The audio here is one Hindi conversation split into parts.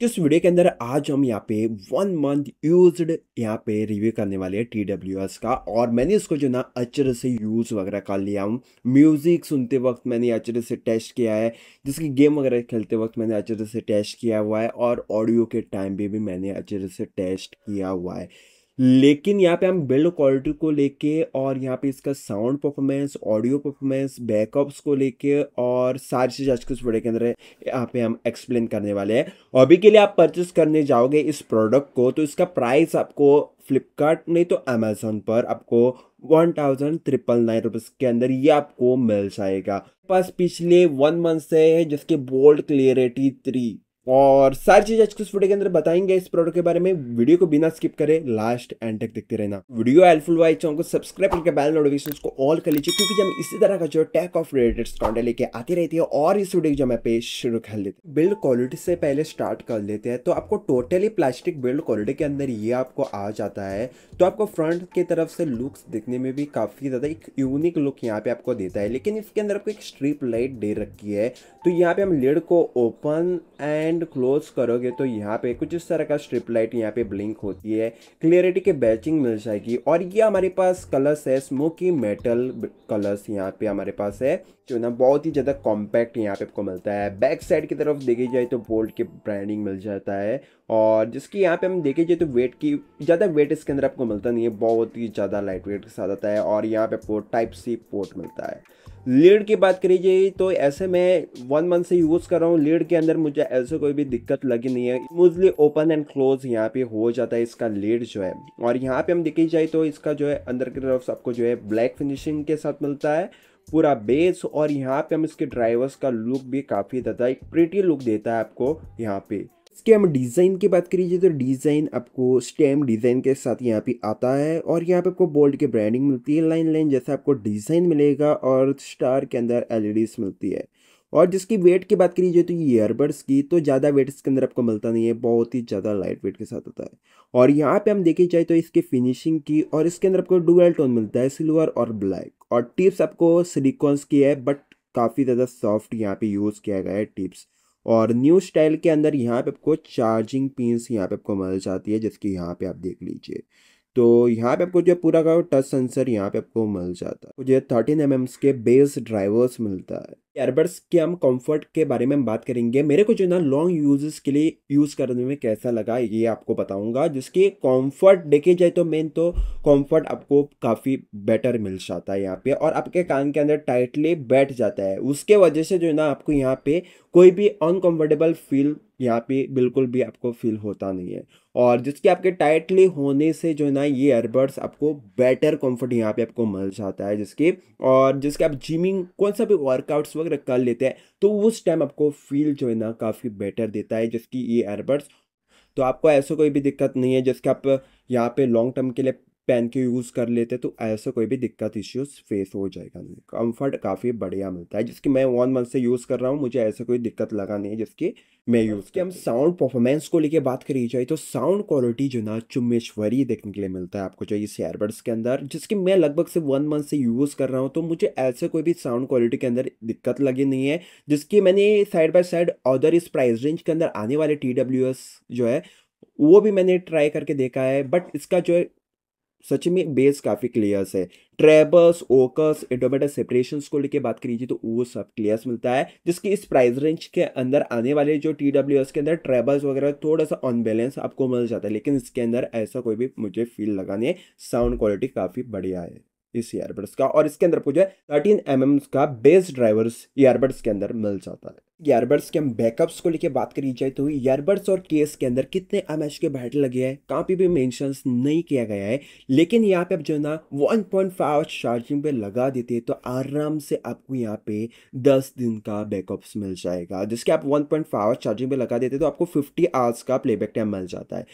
तो इस वीडियो के अंदर आज हम यहाँ पे वन मंथ यूज्ड यहाँ पे रिव्यू करने वाले हैं टी डब्ल्यू एस का और मैंने इसको जो ना अच्छे से यूज़ वगैरह कर लिया हूँ म्यूज़िक सुनते वक्त मैंने अच्छे से टेस्ट किया है जिसकी गेम वगैरह खेलते वक्त मैंने अच्छे से टेस्ट किया हुआ है और ऑडियो के टाइम भी, भी मैंने अच्छे से टेस्ट किया हुआ है लेकिन यहाँ पे हम बिल्ड क्वालिटी को लेके और यहाँ पे इसका sound performance audio performance backups को लेके और सारी चीज़ आज के इस वीडियो के अंदर यहाँ पे हम एक्सप्लेन करने वाले हैं अभी के लिए आप परचेस करने जाओगे इस प्रोडक्ट को तो इसका प्राइस आपको फ्लिपकार्ट नहीं तो अमेजोन पर आपको one thousand triple nine rupees के अंदर ये आपको मिल जाएगा पास पिछले वन मंथ से है जिसके बोल्ड क्लियरिटी थ्री और सारी चीज़ आज कुछ वीडियो के अंदर बताएंगे इस प्रोडक्ट के बारे में वीडियो को बिना स्किप करे लास्ट एंड तक देखते रहना वीडियो हेल्पफुल वाइज को सब्सक्राइब करके बेल नोटिफिकेशन को ऑल कर लीजिए क्योंकि हम इसी तरह का जो टैक ऑफ रिलेटेड कॉन्टेंट लेके आती रहती है और इस वीडियो जो मैं पे शुरू कर लेते बिल्ड क्वालिटी से पहले स्टार्ट कर लेते हैं तो आपको टोटली प्लास्टिक बिल्ड क्वालिटी के अंदर ये आपको आ जाता है तो आपको फ्रंट की तरफ से लुक्स देखने में भी काफ़ी ज़्यादा एक यूनिक लुक यहाँ पे आपको देता है लेकिन इसके अंदर आपको एक स्ट्रीप लाइट दे रखी है तो यहाँ पे हम लेड को ओपन एंड एंड क्लोज करोगे तो यहाँ पे कुछ इस तरह का स्ट्रिप लाइट यहाँ पे ब्लिंक होती है क्लियरिटी के बैचिंग मिल जाएगी और ये हमारे पास कलर्स है स्मोकी मेटल कलर्स यहाँ पे हमारे पास है जो ना बहुत ही ज़्यादा कॉम्पैक्ट यहाँ पे आपको मिलता है बैक साइड की तरफ देखी जाए तो बोल्ट के ब्रांडिंग मिल जाता है और जिसकी यहाँ पे हम देखे जाए तो वेट की ज़्यादा वेट इसके अंदर आपको मिलता नहीं है बहुत ही ज़्यादा लाइट वेट के साथ आता है और यहाँ पे आपको टाइप सी पोर्ट मिलता है लीड की बात करी जाए तो ऐसे में वन मंथ से यूज़ कर रहा हूँ लीड के अंदर मुझे ऐसे कोई भी दिक्कत लगी नहीं है स्मूथली ओपन एंड क्लोज यहाँ पे हो जाता है इसका लीड जो है और यहाँ पे हम देखी जाए तो इसका जो है अंदर की तरफ आपको जो है ब्लैक फिनिशिंग के साथ मिलता है पूरा बेस और यहाँ पे हम इसके ड्राइवर्स का लुक भी काफ़ी ज़्यादा एक प्रिटी लुक देता है आपको यहाँ पे इसके हम डिज़ाइन की बात करीजिए तो डिज़ाइन आपको स्टेम डिज़ाइन के साथ यहाँ पे आता है और यहाँ पे आपको बोल्ड की ब्रांडिंग मिलती है लाइन लाइन जैसा आपको डिज़ाइन मिलेगा और स्टार के अंदर एल मिलती है और जिसकी वेट की बात करीजिए तो ये ईयरबड्स की तो ज़्यादा वेट इसके अंदर आपको मिलता नहीं है बहुत ही ज़्यादा लाइट वेट के साथ होता है और यहाँ पे हम देखे जाए तो इसकी फिनिशिंग की और इसके अंदर आपको डुअल टोन मिलता है सिल्वर और ब्लैक और टिप्स आपको सिलिकॉन्स की है बट काफ़ी ज़्यादा सॉफ्ट यहाँ पे यूज़ किया गया है टिप्स और न्यू स्टाइल के अंदर यहाँ पे आपको चार्जिंग पीस यहाँ पे आपको मिल जाती है जिसकी यहाँ पे आप देख लीजिए तो यहाँ पे आपको जो पूरा का टच सेंसर यहाँ पे आपको मिल जाता है जो थर्टीन एम के बेस ड्राइवर्स मिलता है एयरबड्स के हम कंफर्ट के बारे में बात करेंगे मेरे को जो ना लॉन्ग यूजेस के लिए यूज़ करने में कैसा लगा ये आपको बताऊंगा जिसके कंफर्ट देखे जाए तो मेन तो कंफर्ट आपको काफ़ी बेटर मिल जाता है यहाँ पे और आपके कान के अंदर टाइटली बैठ जाता है उसके वजह से जो ना आपको यहाँ पे कोई भी अनकम्फर्टेबल फील यहाँ पे बिल्कुल भी आपको फील होता नहीं है और जिसके आपके टाइटली होने से जो है ना ये एयरबड्स आपको बेटर कंफर्ट यहाँ पे आपको मिल जाता है जिसके और जिसके आप जिमिंग कौन सा भी वर्कआउट्स वगैरह कर लेते हैं तो उस टाइम आपको फील जो है ना काफ़ी बेटर देता है जिसकी ये एयरबड्स तो आपको ऐसा कोई भी दिक्कत नहीं है जिसके आप यहाँ पे लॉन्ग टर्म के लिए पेन के यूज़ कर लेते तो ऐसा कोई भी दिक्कत इश्यूज फेस हो जाएगा नहीं कंफर्ट काफ़ी बढ़िया मिलता है जिसकी मैं वन मंथ से यूज़ कर रहा हूँ मुझे ऐसा कोई दिक्कत लगा नहीं है जिसकी मैं यूज़ की हम साउंड परफॉर्मेंस को लेके बात करी जाए तो साउंड क्वालिटी जो ना चुम्बेश्वरी देखने के लिए मिलता है आपको जो इस एयरबड्स के अंदर जिसकी मैं लगभग से वन मंथ से यूज़ कर रहा हूँ तो मुझे ऐसे कोई भी साउंड क्वालिटी के अंदर दिक्कत लगी नहीं है जिसकी मैंने साइड बाय साइड अदर इस प्राइस रेंज के अंदर आने वाले टी जो है वो भी मैंने ट्राई करके देखा है बट इसका जो है सच में बेस काफ़ी क्लियर्स है ट्रेबर्स ओकर्स एडोमेटा सेपरेशन को लेकर बात करीजिए तो वो सब क्लियर्स मिलता है जिसकी इस प्राइस रेंज के अंदर आने वाले जो टी डब्ल्यू एस के अंदर ट्रेबल्स वगैरह थोड़ा सा अनबैलेंस आपको मिल जाता है लेकिन इसके अंदर ऐसा कोई भी मुझे फील लगा नहीं है साउंड क्वालिटी काफ़ी बढ़िया है इस ईयरबड्स का और इसके अंदर मुझे थर्टीन एम का बेस ड्राइवर्स ईयरबड्स के अंदर मिल जाता है ईयरबड्स के हम बैकअप्स को लेके बात करी जाए तो ईयरबड्स और केस के अंदर कितने एम के बैट लगे हैं कहाँ पे भी मैंशन नहीं किया गया है लेकिन यहाँ पे आप जो है ना वन पॉइंट फाइव चार्जिंग पे लगा देते हैं तो आराम से आपको यहाँ पे दस दिन का बैकअप्स मिल जाएगा जिसके आप वन पॉइंट फाइव चार्जिंग पे लगा देते तो आपको फिफ्टी आवर्स का प्लेबैक टाइम मिल जाता है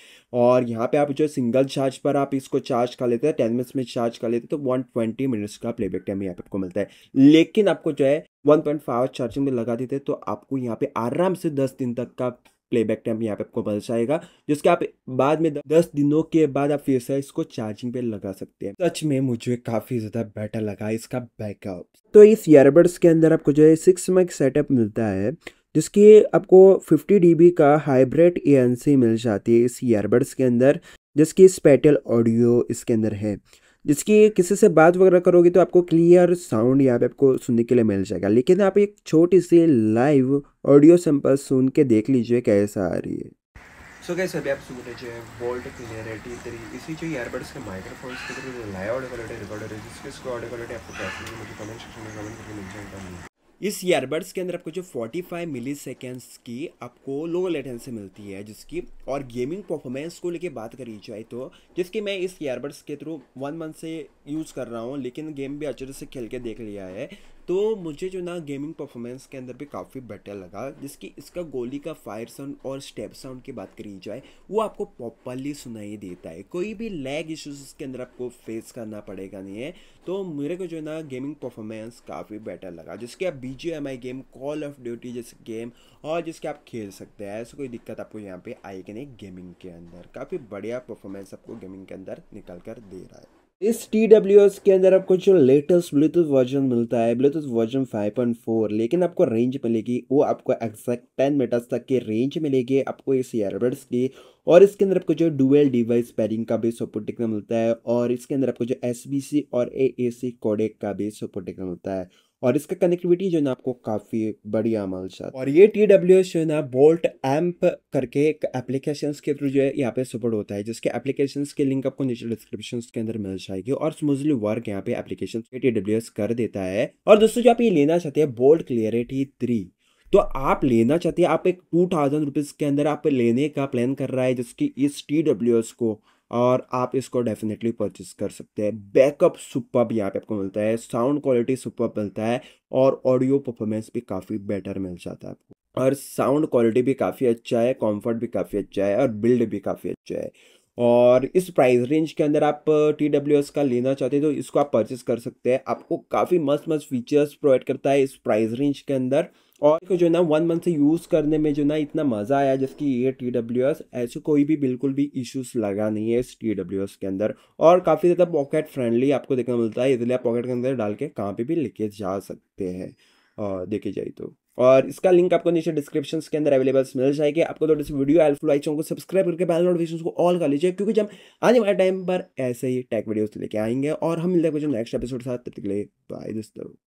और यहाँ पर आप जो सिंगल चार्ज पर आप इसको चार्ज कर लेते हैं टेन मिनट्स में चार्ज कर लेते तो वन ट्वेंटी मिनट्स का प्लेबैक टाइम यहाँ पे आपको मिलता है लेकिन आपको जो है वन पॉइंट फाइव चार्जिंग में लगा देते तो आपको यहाँ पे आराम से दस दिन तक का प्लेबैक टाइम यहाँ पे आपको बदल जाएगा जिसके आप बाद में दस दिनों के बाद आप फिर से इसको चार्जिंग पे लगा सकते हैं सच में मुझे काफ़ी ज़्यादा बेटर लगा इसका बैकअप तो इस ईयरबड्स के अंदर आपको जो है सिक्स मैक सेटअप मिलता है जिसकी आपको फिफ्टी डी का हाइब्रिड ए मिल जाती है इस ईयरबड्स के अंदर जिसकी स्पेटल ऑडियो इसके अंदर है जिसकी किसी से बात वगैरह करोगे तो आपको क्लियर साउंड यहाँ पे आपको सुनने के लिए मिल जाएगा लेकिन आप एक छोटी सी लाइव ऑडियो सैंपल सुन के देख लीजिए कैसा आ रही है सो so कैसे अभी आप सुन रहे हैं वोल्ट क्लियरिटी तेरी इसी जो ईयरबड्स के माइक्रोफोन्स के थ्रू लाया ऑडियो क्वालिटी रिकॉर्ड हो रही है जिसकी उसको ऑडियो क्वालिटी आपको कैसे मुझे कमेंट सेक्शन में कमेंट करके मिल जाएगा इस ईयरबड्स के अंदर आपको जो 45 मिली सेकेंड्स की आपको लो लेटेंसी मिलती है जिसकी और गेमिंग परफॉर्मेंस को लेके बात करी जाए तो जिसकी मैं इस ईयरबड्स के थ्रू वन मंथ से यूज़ कर रहा हूँ लेकिन गेम भी अच्छे से खेल के देख लिया है तो मुझे जो ना गेमिंग परफॉर्मेंस के अंदर भी काफ़ी बेटर लगा जिसकी इसका गोली का फायर साउंड और स्टेप साउंड की बात करी जाए वो आपको प्रॉपरली सुनाई देता है कोई भी लैग इश्यूज इसके अंदर आपको फेस करना पड़ेगा नहीं है तो मेरे को जो ना गेमिंग परफॉर्मेंस काफ़ी बेटर लगा जिसके आप बी गेम कॉल ऑफ ड्यूटी जैसे गेम और जिसके आप खेल सकते हैं ऐसी कोई दिक्कत आपको यहाँ पर आएगी नहीं गेमिंग के अंदर काफ़ी बढ़िया परफॉर्मेंस आपको गेमिंग के अंदर निकल कर दे रहा है इस टी के अंदर आपको जो लेटेस्ट ब्लूटूथ वर्जन मिलता है ब्लूटूथ वर्जन 5.4 लेकिन आपको रेंज मिलेगी वो आपको एग्जैक्ट 10 मीटर्स तक की रेंज मिलेगी आपको इस ईयरबड्स की और इसके अंदर आपको जो डुअल डिवाइस पैरिंग का भी सपोर्ट देखने मिलता है और इसके अंदर आपको जो एस और ए कोडेक का भी सपोर्ट देखने मिलता है और इसका कनेक्टिविटी जो है ना आपको काफ़ी बढ़िया मिल जाता है और ये टी डब्ल्यू एस जो है ना बोल्ट एम्प करके एक एप्लीकेशन के थ्रू जो है यहाँ पे सपोर्ट होता है जिसके एप्लीकेशन के लिंक आपको नीचे डिस्क्रिप्शन के अंदर मिल जाएगी और स्मूथली वर्क यहाँ पे एप्लीकेशन टी डब्ल्यू एस कर देता है और दोस्तों जो आप ये लेना चाहते हैं बोल्ट क्लियरिटी थ्री तो आप लेना चाहते हैं आप एक टू थाउजेंड रुपीज़ के अंदर आप लेने का प्लान कर रहा है जिसकी इस टी डब्ल्यू एस को और आप इसको डेफिनेटली परचेस कर सकते हैं बैकअप सुपर यहाँ पे आपको मिलता है साउंड क्वालिटी सुपर मिलता है और ऑडियो परफॉर्मेंस भी काफ़ी बेटर मिल जाता है आपको और साउंड क्वालिटी भी काफ़ी अच्छा है कंफर्ट भी काफ़ी अच्छा है और बिल्ड भी काफ़ी अच्छा है और इस प्राइस रेंज के अंदर आप टी डब्ल्यू एस का लेना चाहते हैं तो इसको आप परचेस कर सकते हैं आपको काफ़ी मस्त मस्त फीचर्स प्रोवाइड करता है इस प्राइस रेंज के अंदर और इसको जो ना वन मंथ से यूज़ करने में जो ना इतना मज़ा आया जबकि ये टी डब्ल्यू एस ऐसे कोई भी बिल्कुल भी इश्यूज लगा नहीं है इस टी डब्ल्यू एस के अंदर और काफ़ी ज़्यादा पॉकेट फ्रेंडली आपको देखने मिलता है इसलिए आप पॉकेट के अंदर डाल के कहाँ पर भी लेके जा सकते हैं देखे जाए तो और इसका लिंक आपको नीचे डिस्क्रिप्शन के अंदर अवेलेबल मिल जाएगी आपको थोड़ी सी वीडियो हेल्पफुल आई चाहूँ सब्सक्राइब करके बेल नोटिफिकेशन को ऑल कर लीजिए क्योंकि जब आने वाले टाइम पर ऐसे ही टेक वीडियोस लेके आएंगे और हम मिलते हैं कुछ नेक्स्ट एपिसोड साथ तब तक लिए बाय दोस्तों